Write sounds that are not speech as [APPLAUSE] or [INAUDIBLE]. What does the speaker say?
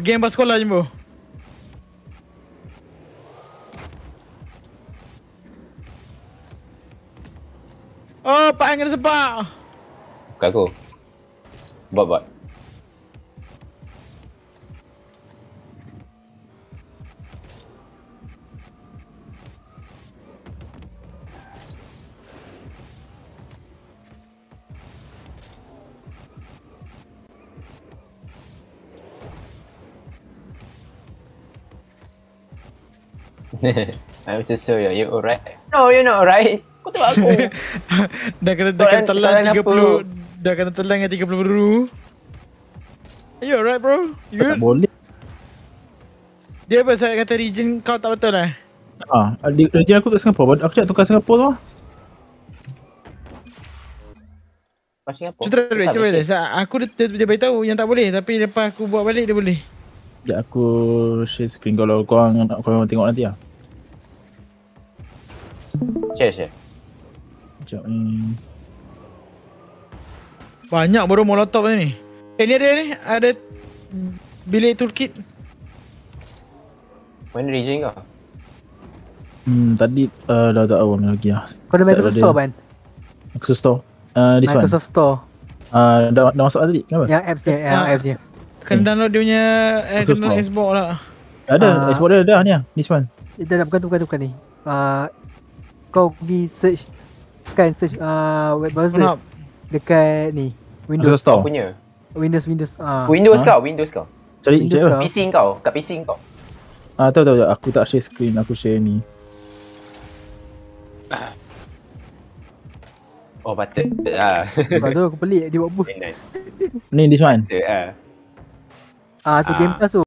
Game bas kola jembo. Oh, pak yang kena sebab. Bukan aku. bot [LAUGHS] I'm so sorry. you alright? No, you not alright. Kau tengok aku. [LAUGHS] dah kena, dah kena telan 30. 30. Dah kena telan yang 30 peru. Are you alright bro? You Tak boleh. Dia apa saya kata region kau tak betul lah? Ha, di, region aku kat Singapura. Aku cakap tukar Singapura tu lah. Singapura. Cuba dulu, cuba dulu. Aku dia, dia tahu yang tak boleh tapi lepas aku buat balik dia boleh. Sekejap aku share screen kalau lah. korang nak korang tengok nanti lah Share share Sekejap ni Banyak baru molotov ni Eh ni ada ni ada Bilik toolkit Mana region kau? Hmm tadi uh, dah tak awal lagi lah Kau ada Microsoft Store kan? Microsoft Store? Uh, this Microsoft one? Microsoft Store Uh, dah, dah masuk lah tadi kenapa? Yang apps ni, yang ah. apps ni Kena hmm. download dia punya eh, kena store. Xbox lah. Tak ada, uh, Xbox dia dah ni This one. Eh, tak, tak, bukan tu, bukan tu, bukan ni. Uh, kau pergi search, kan search uh, web browser Penap. dekat ni. Windows. Store. punya. Windows, Windows. Uh. Windows huh? kau, Windows kau. Cari Windows lah. kau. PC kau, kat PC kau. Ah, uh, tahu, tahu, tahu, aku tak share screen, aku share ni. Oh patut ah. Patut aku pelik dia buat apa? Ni this one. ah. Ah, tu ah. game pass tu.